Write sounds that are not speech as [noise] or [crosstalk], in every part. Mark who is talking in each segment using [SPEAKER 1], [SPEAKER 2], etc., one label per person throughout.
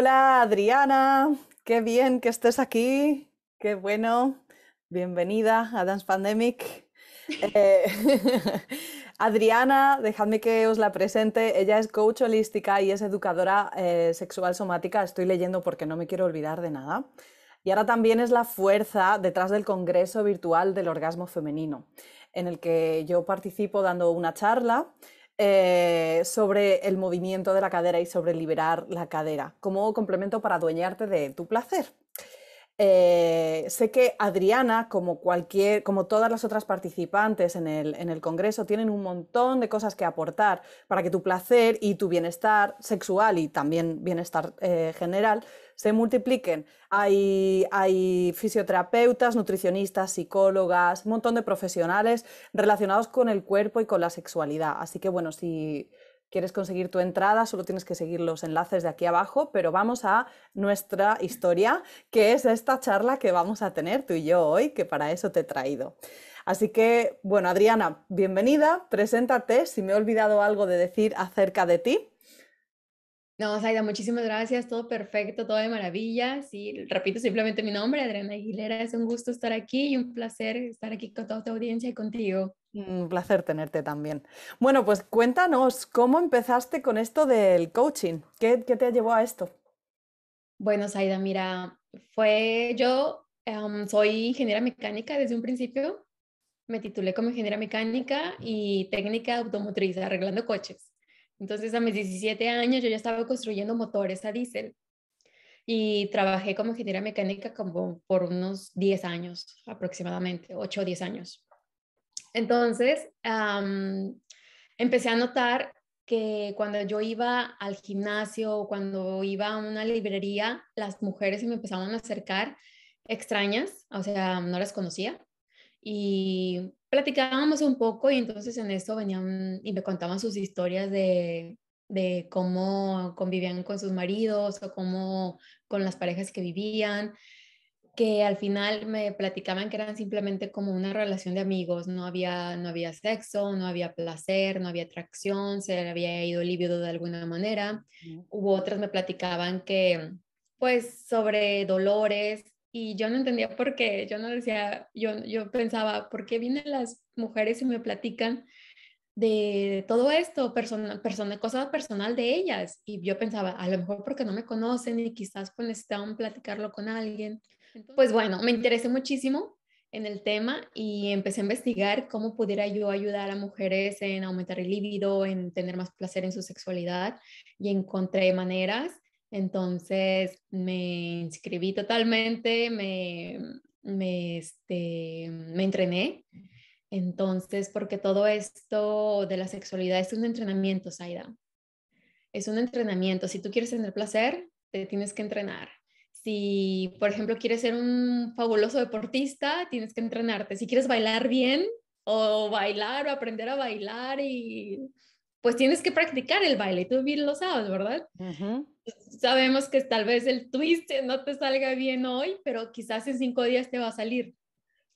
[SPEAKER 1] Hola Adriana, qué bien que estés aquí, qué bueno, bienvenida a Dance Pandemic. [laughs] Eh, [laughs] Adriana, dejadme que os la presente. Ella es coach holística y es educadora eh, sexual somática. Estoy leyendo porque no me quiero olvidar de nada. Y ahora también es la fuerza detrás del Congreso Virtual del Orgasmo Femenino, en el que yo participo dando una charla eh, sobre el movimiento de la cadera y sobre liberar la cadera como complemento para adueñarte de tu placer. Eh, sé que Adriana, como cualquier, como todas las otras participantes en el, en el, Congreso, tienen un montón de cosas que aportar para que tu placer y tu bienestar sexual y también bienestar eh, general se multipliquen. Hay, hay fisioterapeutas, nutricionistas, psicólogas, un montón de profesionales relacionados con el cuerpo y con la sexualidad. Así que bueno, si quieres conseguir tu entrada, solo tienes que seguir los enlaces de aquí abajo, pero vamos a nuestra historia, que es esta charla que vamos a tener tú y yo hoy, que para eso te he traído. Así que, bueno, Adriana, bienvenida, preséntate, si me he olvidado algo de decir acerca de ti.
[SPEAKER 2] No, Zaida, muchísimas gracias, todo perfecto, todo de maravilla. Sí, repito simplemente mi nombre, Adriana Aguilera, es un gusto estar aquí y un placer estar aquí con toda tu audiencia y contigo.
[SPEAKER 1] Un placer tenerte también. Bueno, pues cuéntanos, ¿cómo empezaste con esto del coaching? ¿Qué, te llevó a esto?
[SPEAKER 2] Bueno, Saida, mira, fue yo, em, soy ingeniera mecánica desde un principio, me titulé como ingeniera mecánica y técnica automotriz, arreglando coches. Entonces, a mis 17 años yo ya estaba construyendo motores a diésel y trabajé como ingeniera mecánica como por unos 10 años aproximadamente, 8 o 10 años. Entonces, empecé a notar que cuando yo iba al gimnasio o cuando iba a una librería, las mujeres se me empezaban a acercar extrañas, o sea, no las conocía. Y platicábamos un poco y entonces en esto venían y me contaban sus historias de, de cómo convivían con sus maridos o cómo con las parejas que vivían que al final me platicaban que eran simplemente como una relación de amigos, no había, no había sexo, no había placer, no había atracción, se había ido libido de alguna manera. Hubo otras me platicaban que, pues, sobre dolores, y yo no entendía por qué, yo no decía, yo, yo pensaba, ¿por qué vienen las mujeres y me platican de todo esto, persona, persona, cosa personal de ellas? Y yo pensaba, a lo mejor porque no me conocen y quizás pues necesitaban platicarlo con alguien. Pues bueno, me interesé muchísimo en el tema y empecé a investigar cómo pudiera yo ayudar a mujeres en aumentar el líbido, en tener más placer en su sexualidad y encontré maneras. Entonces me inscribí totalmente, me, me, este, entrené. Entonces, porque todo esto de la sexualidad es un entrenamiento, Saida. Es un entrenamiento. Si tú quieres tener placer, te tienes que entrenar. Si, por ejemplo, quieres ser un fabuloso deportista, tienes que entrenarte. Si quieres bailar bien o bailar o aprender a bailar y pues tienes que practicar el baile, tú bien lo sabes, ¿verdad? Sabemos que tal vez el twist no te salga bien hoy, pero quizás en cinco días te va a salir.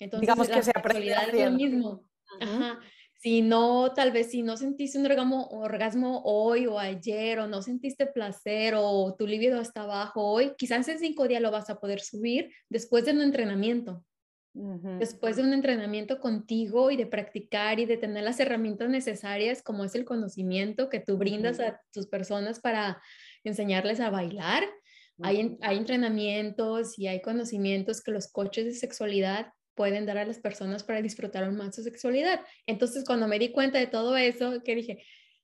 [SPEAKER 2] Entonces, Digamos que se aprende lo mismo. Ajá si no, tal vez si no sentiste un orgasmo, orgasmo, hoy o ayer o no sentiste placer o tu libido está bajo hoy, quizás en cinco días lo vas a poder subir después de un entrenamiento. Después de un entrenamiento contigo y de practicar y de tener las herramientas necesarias, como es el conocimiento que tú brindas a tus personas para enseñarles a bailar, hay, entrenamientos y hay conocimientos que los coches de sexualidad pueden dar a las personas para disfrutar más su sexualidad. Entonces, cuando me di cuenta de todo eso, que dije,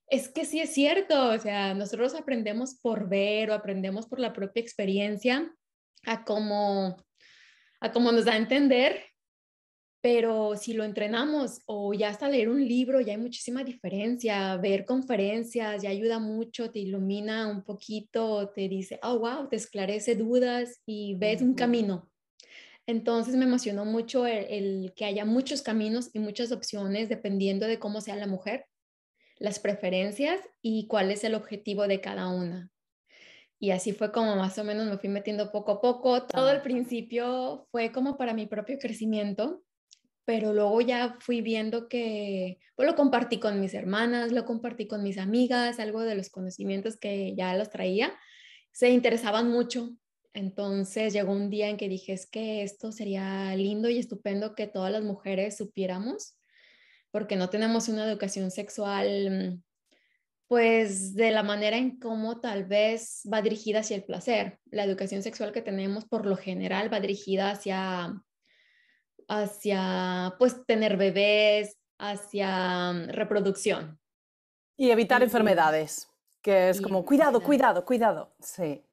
[SPEAKER 2] es que sí es cierto, o sea, nosotros aprendemos por ver o aprendemos por la propia experiencia a cómo, a cómo nos da a entender, pero si lo entrenamos o ya hasta leer un libro, ya hay muchísima diferencia, ver conferencias ya ayuda mucho, te ilumina un poquito, te dice, oh, wow, te esclarece dudas y ves un camino entonces me emocionó mucho el, que haya muchos caminos y muchas opciones dependiendo de cómo sea la mujer, las preferencias y cuál es el objetivo de cada una. Y así fue como más o menos me fui metiendo poco a poco. Todo el principio fue como para mi propio crecimiento, pero luego ya fui viendo que pues lo compartí con mis hermanas, lo compartí con mis amigas, algo de los conocimientos que ya los traía, se interesaban mucho entonces llegó un día en que dije, es que esto sería lindo y estupendo que todas las mujeres supiéramos, porque no tenemos una educación sexual, pues de la manera en cómo tal vez va dirigida hacia el placer. La educación sexual que tenemos por lo general va dirigida hacia, hacia pues tener bebés, hacia mm, reproducción. Y evitar enfermedades, que es como,
[SPEAKER 1] cuidado, cuidado, cuidado. Sí.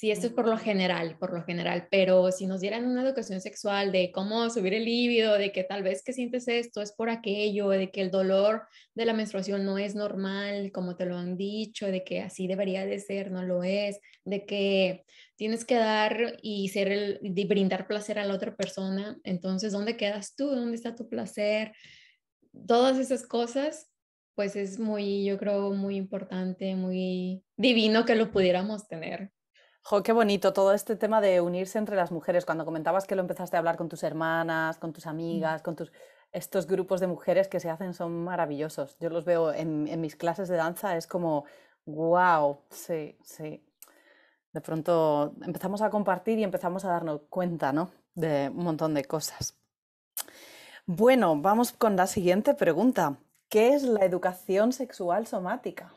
[SPEAKER 2] Sí, esto es por lo general, por lo general, pero si nos dieran una educación sexual de cómo subir el líbido, de que tal vez que sientes esto es por aquello, de que el dolor de la menstruación no es normal, como te lo han dicho, de que así debería de ser, no lo es, de que tienes que dar y ser y brindar placer a la otra persona, entonces ¿dónde quedas tú? ¿Dónde está tu placer? Todas esas cosas pues es muy, yo creo, muy importante, muy divino que lo pudiéramos tener
[SPEAKER 1] Jo, qué bonito todo este tema de unirse entre las mujeres. Cuando comentabas que lo empezaste a hablar con tus hermanas, con tus amigas, con tus... Estos grupos de mujeres que se hacen son maravillosos. Yo los veo en, mis clases de danza, es como, wow, sí, sí. De pronto empezamos a compartir y empezamos a darnos cuenta, ¿no? De un montón de cosas. Bueno, vamos con la siguiente pregunta. ¿Qué es la educación sexual somática?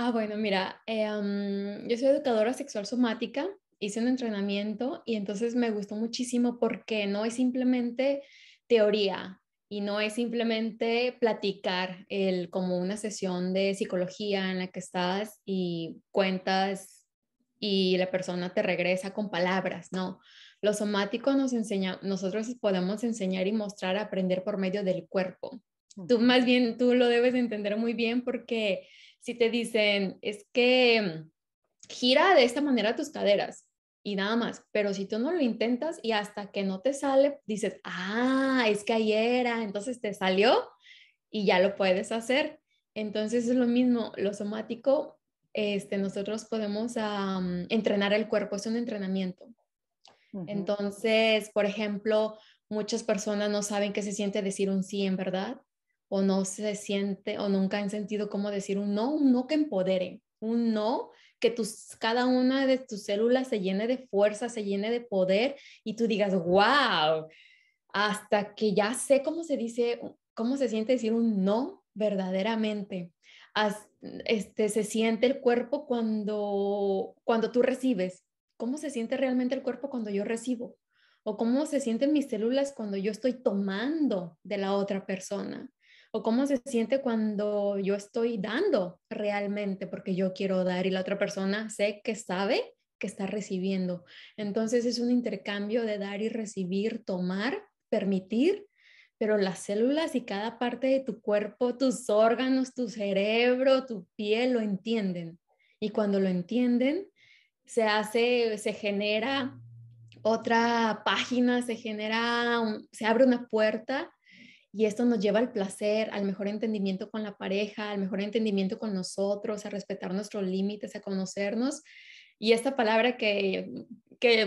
[SPEAKER 1] Ah, bueno,
[SPEAKER 2] mira, em, yo soy educadora sexual somática, hice un entrenamiento y entonces me gustó muchísimo porque no es simplemente teoría y no es simplemente platicar el, como una sesión de psicología en la que estás y cuentas y la persona te regresa con palabras, no. Lo somático nos enseña, nosotros podemos enseñar y mostrar, aprender por medio del cuerpo. Tú más bien, tú lo debes entender muy bien porque si te dicen, es que mm, gira de esta manera tus caderas y nada más, pero si tú no lo intentas y hasta que no te sale, dices, ah, es que ayer era, entonces te salió y ya lo puedes hacer. Entonces es lo mismo, lo somático, este, nosotros podemos ah, mm, entrenar el cuerpo, es un entrenamiento. Entonces, por ejemplo, muchas personas no saben qué se siente decir un sí en verdad o no se siente o nunca han sentido cómo decir un no, un no que empodere, un no que tus, cada una de tus células se llene de fuerza, se llene de poder y tú digas, wow, hasta que ya sé cómo se dice, cómo se siente decir un no verdaderamente. este, se siente el cuerpo cuando, cuando tú recibes. ¿Cómo se siente realmente el cuerpo cuando yo recibo? ¿O cómo se sienten mis células cuando yo estoy tomando de la otra persona? o cómo se siente cuando yo estoy dando realmente porque yo quiero dar y la otra persona sé que sabe que está recibiendo. Entonces es un intercambio de dar y recibir, tomar, permitir, pero las células y cada parte de tu cuerpo, tus órganos, tu cerebro, tu piel lo entienden. Y cuando lo entienden, se hace, se genera otra página, se genera, se abre una puerta y esto nos lleva al placer, al mejor entendimiento con la pareja, al mejor entendimiento con nosotros, a respetar nuestros límites, a conocernos. Y esta palabra que,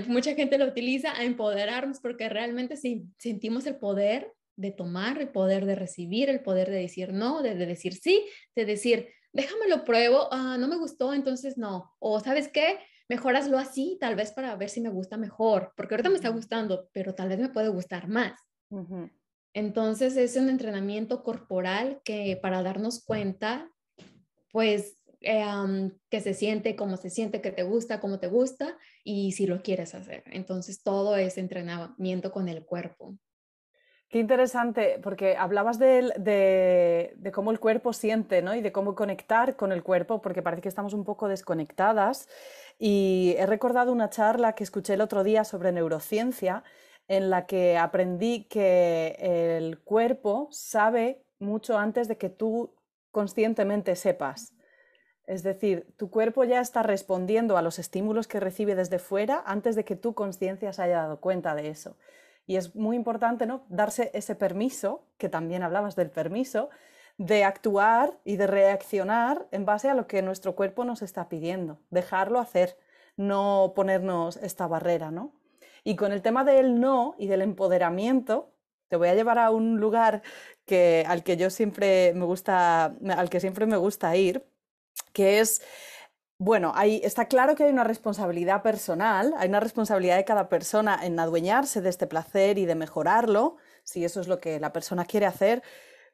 [SPEAKER 2] mucha gente lo utiliza, a empoderarnos, porque realmente si sentimos el poder de tomar, el poder de recibir, el poder de decir no, de, decir sí, de decir, déjame lo pruebo, ah, no me gustó, entonces no. O sabes qué, mejor hazlo así, tal vez para ver si me gusta mejor, porque ahorita me está gustando, pero tal vez me puede gustar más. Entonces es un entrenamiento corporal que para darnos cuenta, pues, eh, que se siente, cómo se siente, que te gusta, cómo te gusta y si lo quieres hacer. Entonces todo
[SPEAKER 1] es entrenamiento con el cuerpo. Qué interesante, porque hablabas de, de, cómo el cuerpo siente, ¿no? Y de cómo conectar con el cuerpo, porque parece que estamos un poco desconectadas. Y he recordado una charla que escuché el otro día sobre neurociencia en la que aprendí que el cuerpo sabe mucho antes de que tú conscientemente sepas. Es decir, tu cuerpo ya está respondiendo a los estímulos que recibe desde fuera antes de que tu conciencia se haya dado cuenta de eso. Y es muy importante ¿no? darse ese permiso, que también hablabas del permiso, de actuar y de reaccionar en base a lo que nuestro cuerpo nos está pidiendo, dejarlo hacer, no ponernos esta barrera, ¿no? Y con el tema del no y del empoderamiento, te voy a llevar a un lugar que, al que yo siempre me gusta, al que siempre me gusta ir, que es bueno, está claro que hay una responsabilidad personal, hay una responsabilidad de cada persona en adueñarse de este placer y de mejorarlo, si eso es lo que la persona quiere hacer,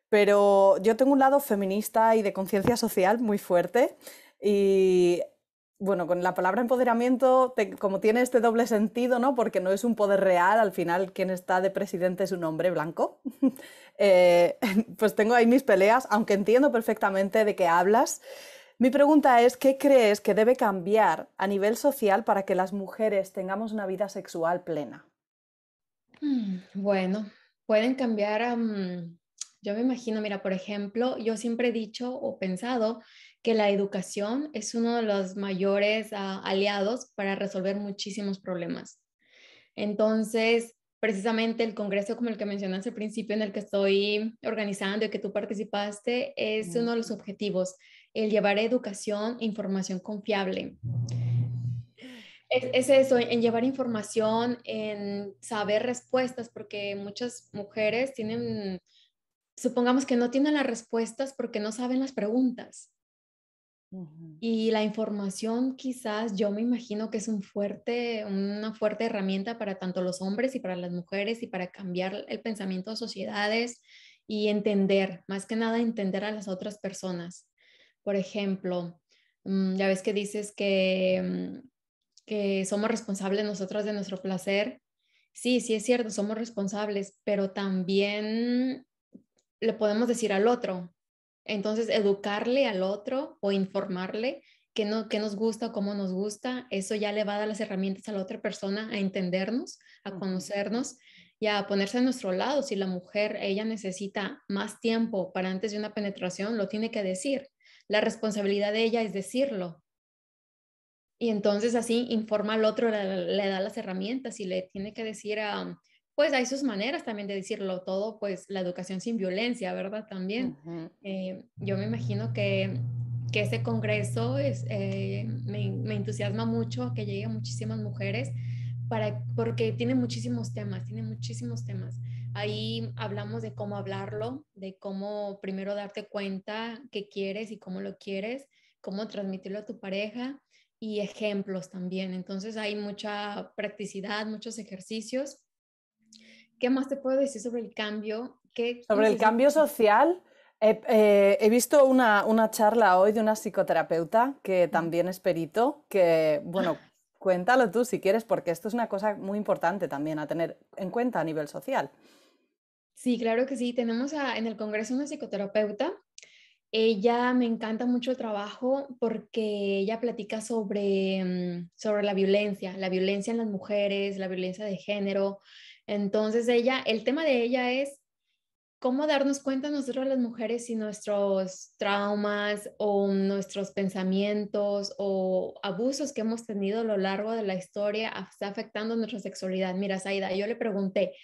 [SPEAKER 1] pero yo tengo un lado feminista y de conciencia social muy fuerte y bueno, con la palabra empoderamiento, como tiene este doble sentido, ¿no? Porque no es un poder real, al final quien está de presidente es un hombre blanco. [laughs] Eh, pues tengo ahí mis peleas, aunque entiendo perfectamente de qué hablas. Mi pregunta es, ¿qué crees que debe cambiar a nivel social para que las mujeres tengamos una vida sexual plena?
[SPEAKER 2] Hmm, bueno, pueden cambiar mm, yo me imagino, mira, por ejemplo, yo siempre he dicho o pensado que la educación es uno de los mayores ah, aliados para resolver muchísimos problemas. Entonces, precisamente el congreso como el que mencionaste al principio en el que estoy organizando y que tú participaste es uno de los objetivos, el llevar educación e información confiable. es, eso, en llevar información, en saber respuestas, porque muchas mujeres tienen supongamos que no tienen las respuestas porque no saben las preguntas. Y la información quizás yo me imagino que es un fuerte, una fuerte herramienta para tanto los hombres y para las mujeres y para cambiar el pensamiento de sociedades y entender, más que nada entender a las otras personas. Por ejemplo, mm, ya ves que dices que, mm, que somos responsables nosotros de nuestro placer. Sí, sí es cierto, somos responsables, pero también le podemos decir al otro. Entonces, educarle al otro o informarle que no, que nos gusta o cómo nos gusta, eso ya le va a dar las herramientas a la otra persona a entendernos, a conocernos y a ponerse a nuestro lado. Si la mujer, ella necesita más tiempo para antes de una penetración, lo tiene que decir. La responsabilidad de ella es decirlo. Y entonces así informa al otro, le da las herramientas y le tiene que decir a, pues hay sus maneras también de decirlo todo, pues la educación sin violencia, ¿verdad? También. Eh, yo me imagino que, que ese congreso es, eh, me, entusiasma mucho que lleguen muchísimas mujeres, para, porque tiene muchísimos temas, tiene muchísimos temas. Ahí hablamos de cómo hablarlo, de cómo primero darte cuenta qué quieres y cómo lo quieres, cómo transmitirlo a tu pareja y ejemplos también. Entonces hay mucha practicidad, muchos ejercicios ¿Qué más te puedo decir sobre el cambio? sobre el cambio
[SPEAKER 1] social, eh, he visto una, una, charla hoy de una psicoterapeuta que también es perito, que, bueno, [laughs] cuéntalo tú si quieres, porque esto es una cosa muy importante también a tener en cuenta a nivel social. Sí, claro que sí. Tenemos en el Congreso
[SPEAKER 2] una psicoterapeuta. Ella me encanta mucho el trabajo porque ella platica sobre, mm, sobre la violencia, la violencia en las mujeres, la violencia de género, entonces ella, el tema de ella es cómo darnos cuenta nosotros las mujeres si nuestros traumas o nuestros pensamientos o abusos que hemos tenido a lo largo de la historia está afectando nuestra sexualidad. Mira, Saida, yo le pregunté,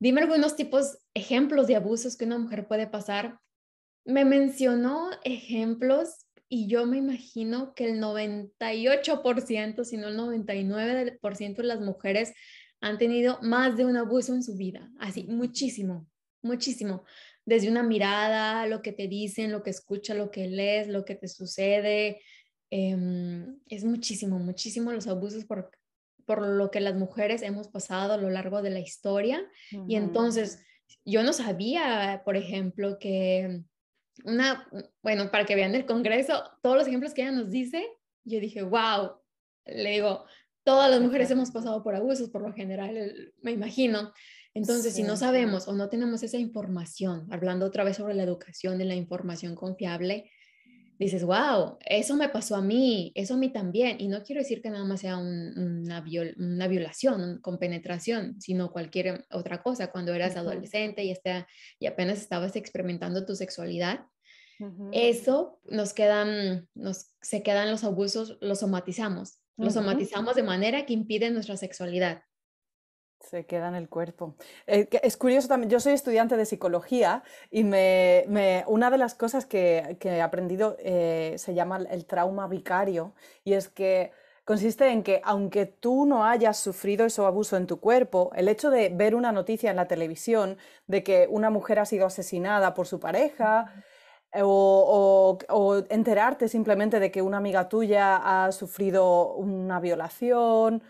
[SPEAKER 2] dime algunos tipos, ejemplos de abusos que una mujer puede pasar. Me mencionó ejemplos y yo me imagino que el 98%, si no el 99% de las mujeres han tenido más de un abuso en su vida, así, muchísimo, muchísimo. Desde una mirada, lo que te dicen, lo que escuchas, lo que lees, lo que te sucede. Em, es muchísimo, muchísimo los abusos por, por lo que las mujeres hemos pasado a lo largo de la historia. Y entonces, yo no sabía, por ejemplo, que una, bueno, para que vean el Congreso, todos los ejemplos que ella nos dice, yo dije, wow, le digo, Todas las mujeres hemos pasado por abusos, por lo general, me imagino. Entonces, si no sabemos o no tenemos esa información, hablando otra vez sobre la educación y la información confiable, dices, wow, eso me pasó a mí, eso a mí también. Y no quiero decir que nada más sea una, una, violación con penetración, sino cualquier otra cosa. Cuando eras adolescente y, y apenas estabas experimentando tu sexualidad, eso nos quedan, se quedan los abusos, los somatizamos. Lo somatizamos de manera que impide nuestra sexualidad.
[SPEAKER 1] Se queda en el cuerpo. Eh, es curioso también, yo soy estudiante de psicología y me, una de las cosas que, que he aprendido eh, se llama el trauma vicario y es que consiste en que aunque tú no hayas sufrido ese abuso en tu cuerpo, el hecho de ver una noticia en la televisión de que una mujer ha sido asesinada por su pareja o, enterarte simplemente de que una amiga tuya ha sufrido una violación,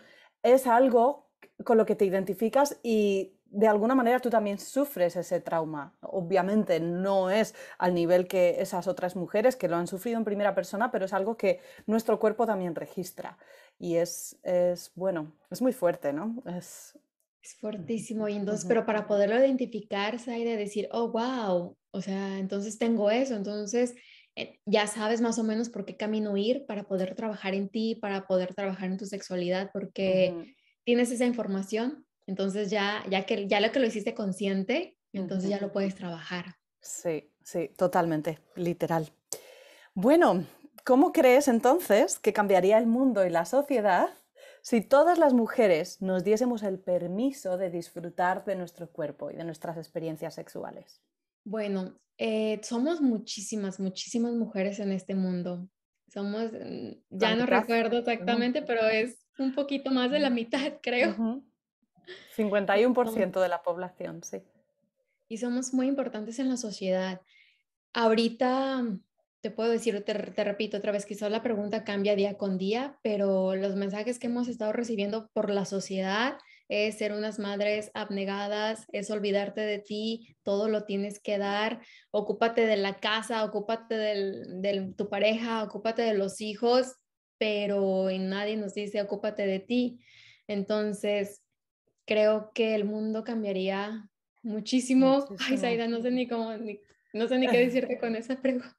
[SPEAKER 1] es algo con lo que te identificas y de alguna manera tú también sufres ese trauma. Obviamente no es al nivel que esas otras mujeres que lo han sufrido en primera persona, pero es algo que nuestro cuerpo también registra. Y es, es bueno, es muy fuerte, ¿no? Es es
[SPEAKER 2] fuertísimo. Y entonces, pero para poderlo identificar, hay de decir, oh, wow, o sea, entonces tengo eso, entonces eh, ya sabes más o menos por qué camino ir para poder trabajar en ti, para poder trabajar en tu sexualidad, porque tienes esa información, entonces ya, ya, que, ya lo que lo hiciste consciente, entonces ya lo puedes trabajar.
[SPEAKER 1] Sí, sí, totalmente, literal. Bueno, ¿cómo crees entonces que cambiaría el mundo y la sociedad si todas las mujeres nos diésemos el permiso de disfrutar de nuestro cuerpo y de nuestras experiencias sexuales.
[SPEAKER 2] Bueno, eh, somos muchísimas, muchísimas mujeres en este mundo. Somos, mm, ya no recuerdo exactamente, pero es un poquito más de la mitad, creo.
[SPEAKER 1] 51% [laughs] de la población, sí.
[SPEAKER 2] Y somos muy importantes en la sociedad. Ahorita te puedo decir, te, repito otra vez, quizás la pregunta cambia día con día, pero los mensajes que hemos estado recibiendo por la sociedad es ser unas madres abnegadas, es olvidarte de ti, todo lo tienes que dar, ocúpate de la casa, ocúpate de tu pareja, ocúpate de los hijos, pero nadie nos dice ocúpate de ti. Entonces, creo que el mundo cambiaría muchísimo. Ay, Saida, no sé ni cómo, no sé ni qué [laughs] decirte con esa pregunta.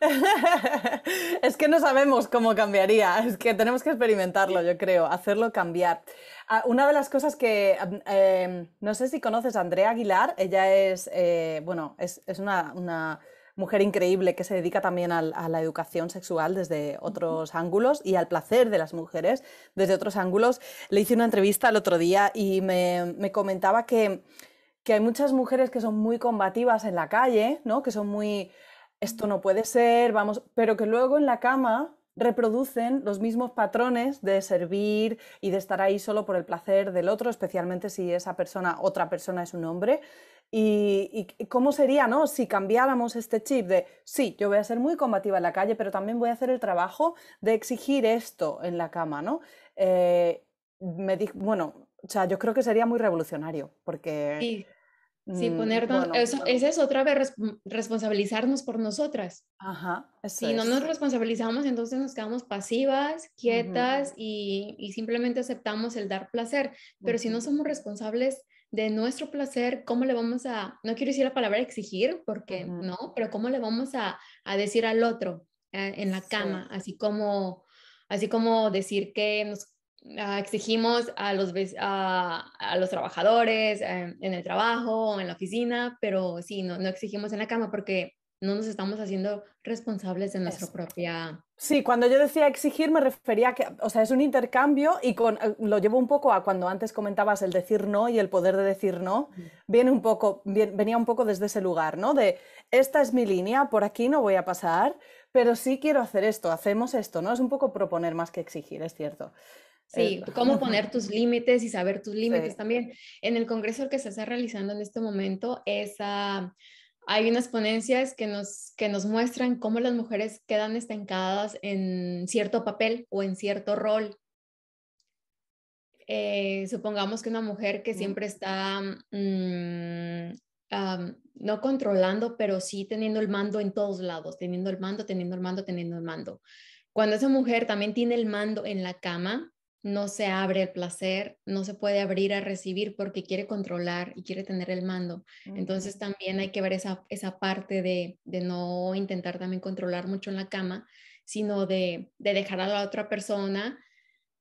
[SPEAKER 1] [laughs] es que no sabemos cómo cambiaría, es que tenemos que experimentarlo, yo creo, hacerlo cambiar. Ah, una de las cosas que, em, no sé si conoces a Andrea Aguilar, ella es, eh, bueno, es, una, mujer increíble que se dedica también a, la educación sexual desde otros ángulos y al placer de las mujeres desde otros ángulos. Le hice una entrevista el otro día y me, comentaba que, que hay muchas mujeres que son muy combativas en la calle, ¿no? que son muy esto no puede ser, vamos, pero que luego en la cama reproducen los mismos patrones de servir y de estar ahí solo por el placer del otro, especialmente si esa persona, otra persona es un hombre. Y, cómo sería, ¿no? Si cambiáramos este chip de, sí, yo voy a ser muy combativa en la calle, pero también voy a hacer el trabajo de exigir esto en la cama, ¿no? Eh, me bueno, o sea, yo creo que sería muy revolucionario, porque... Sí, mm, poner, eso, esa es
[SPEAKER 2] otra vez mm, responsabilizarnos por nosotras. Ajá. Si no nos responsabilizamos, entonces nos quedamos pasivas, quietas y, simplemente aceptamos el dar placer. Pero si no somos responsables de nuestro placer, ¿cómo le vamos a, no quiero decir la palabra exigir, porque no, pero cómo le vamos a, decir al otro eh, en la cama, así como así como decir que nos Ah, exigimos a los, a, los trabajadores em, en, el trabajo o en la oficina, pero sí, no, no exigimos en la cama porque no nos estamos haciendo responsables de nuestra
[SPEAKER 1] propia... Sí, cuando yo decía exigir me refería a que, o sea, es un intercambio y con, eh, lo llevo un poco a cuando antes comentabas el decir no y el poder de decir no, viene un poco, venía un poco desde ese lugar, ¿no? De, esta es mi línea, por aquí no voy a pasar, pero sí quiero hacer esto, hacemos esto, ¿no? Es un poco proponer más que exigir, es cierto. Sí, cómo poner tus límites y saber tus límites también.
[SPEAKER 2] En el congreso que se está realizando en este momento hay unas ponencias que nos, que nos muestran cómo las mujeres quedan estancadas en cierto papel o en cierto rol. Eh, supongamos que una mujer que siempre está mm, no controlando, pero sí teniendo el mando en todos lados, teniendo el mando, teniendo el mando, teniendo el mando. Cuando esa mujer también tiene el mando en la cama, no se abre el placer, no se puede abrir a recibir porque quiere controlar y quiere tener el mando. Entonces también hay que ver esa, parte de, de, no intentar también controlar mucho en la cama, sino de, de dejar a la otra persona,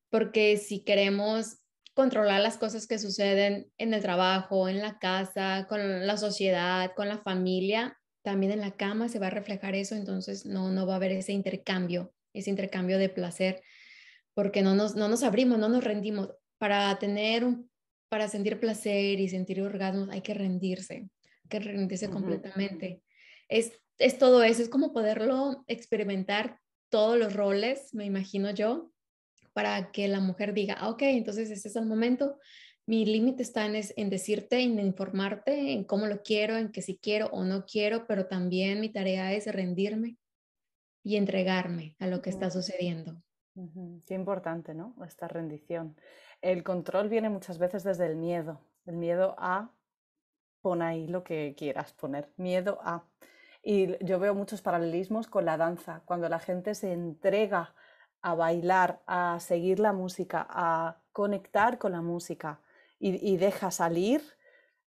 [SPEAKER 2] porque si queremos controlar las cosas que suceden en el trabajo, en la casa, con la sociedad, con la familia, también en la cama se va a reflejar eso, entonces no, no va a haber ese intercambio, ese intercambio de placer porque no nos, no nos abrimos, no nos rendimos. Para tener para sentir placer y sentir orgasmos hay que rendirse, hay que rendirse completamente. Es, es todo eso, es como poderlo experimentar todos los roles, me imagino yo, para que la mujer diga, ah, ok, entonces este es el momento, mi límite está en, en decirte, en informarte, en cómo lo quiero, en que si quiero o no quiero, pero también mi tarea es rendirme y entregarme a lo que está sucediendo.
[SPEAKER 1] Qué importante, ¿no? Esta rendición. El control viene muchas veces desde el miedo, el miedo a pon ahí lo que quieras poner, miedo a. Y yo veo muchos paralelismos con la danza, cuando la gente se entrega a bailar, a seguir la música, a conectar con la música y, y deja salir,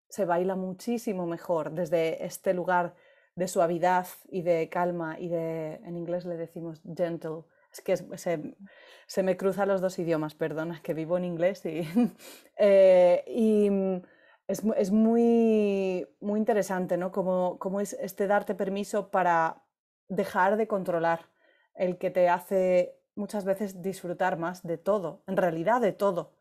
[SPEAKER 1] se baila muchísimo mejor desde este lugar de suavidad y de calma y de, en inglés le decimos gentle, es que se, me cruzan los dos idiomas, perdona, que vivo en inglés y, [laughs] eh, y mm, es, es, muy, muy interesante, ¿no? Como, como es este darte permiso para dejar de controlar el que te hace muchas veces disfrutar más de todo, en realidad de todo.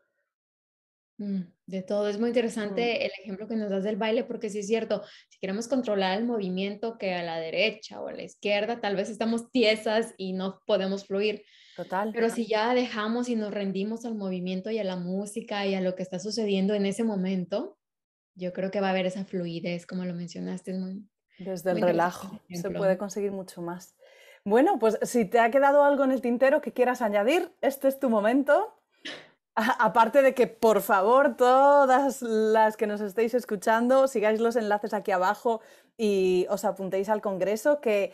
[SPEAKER 2] Mm, de todo, es muy interesante el ejemplo que nos das del baile, porque sí es cierto, si queremos controlar el movimiento que a la derecha o a la izquierda, tal vez estamos tiesas y no podemos fluir. Total. Pero si ya dejamos y nos rendimos al movimiento y a la música y a lo que está sucediendo en ese momento, yo creo que va a haber esa fluidez, como lo mencionaste.
[SPEAKER 1] Es Desde el relajo se puede conseguir mucho más. Bueno, pues si te ha quedado algo en el tintero que quieras añadir, este es tu momento. [laughs] aparte de que, por favor, todas las que nos estéis escuchando, sigáis los enlaces aquí abajo y os apuntéis al Congreso, que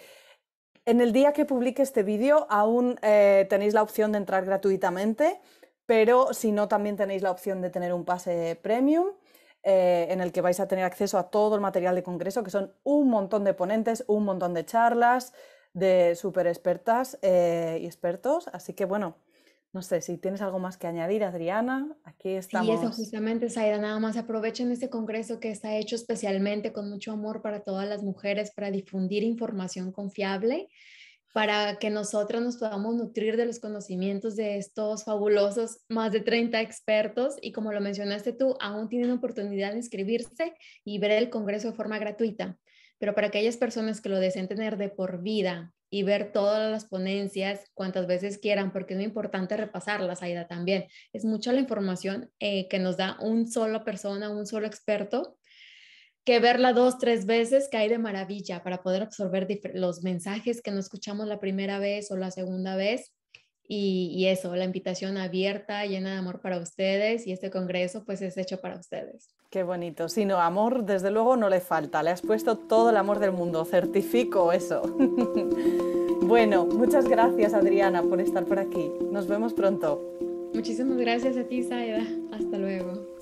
[SPEAKER 1] en el día que publique este vídeo aún eh, tenéis la opción de entrar gratuitamente, pero si no, también tenéis la opción de tener un pase premium. Eh, en el que vais a tener acceso a todo el material de congreso, que son un montón de ponentes, un montón de charlas de super expertas eh, y expertos. Así que bueno, no sé si tienes algo más que añadir, Adriana. Aquí estamos. Sí, eso
[SPEAKER 2] justamente, Saida, nada más aprovechen este congreso que está hecho especialmente con mucho amor para todas las mujeres, para difundir información confiable, para que nosotras nos podamos nutrir de los conocimientos de estos fabulosos más de 30 expertos. Y como lo mencionaste tú, aún tienen oportunidad de inscribirse y ver el congreso de forma gratuita. Pero para aquellas personas que lo deseen tener de por vida y ver todas las ponencias cuantas veces quieran, porque es muy importante repasarlas, Aida, también. Es mucha la información eh, que nos da un solo persona, un solo experto, que verla dos, tres veces cae de maravilla para poder absorber los mensajes que no escuchamos la primera vez o la segunda vez. Y, y eso, la invitación abierta, llena de amor para ustedes y este congreso pues es hecho para
[SPEAKER 1] ustedes. Qué bonito. Si amor, desde luego no le falta. Le has puesto todo el amor del mundo. Certifico eso. [laughs] bueno, muchas gracias Adriana por estar por aquí. Nos vemos pronto. Muchísimas gracias a ti, Saida. Hasta luego.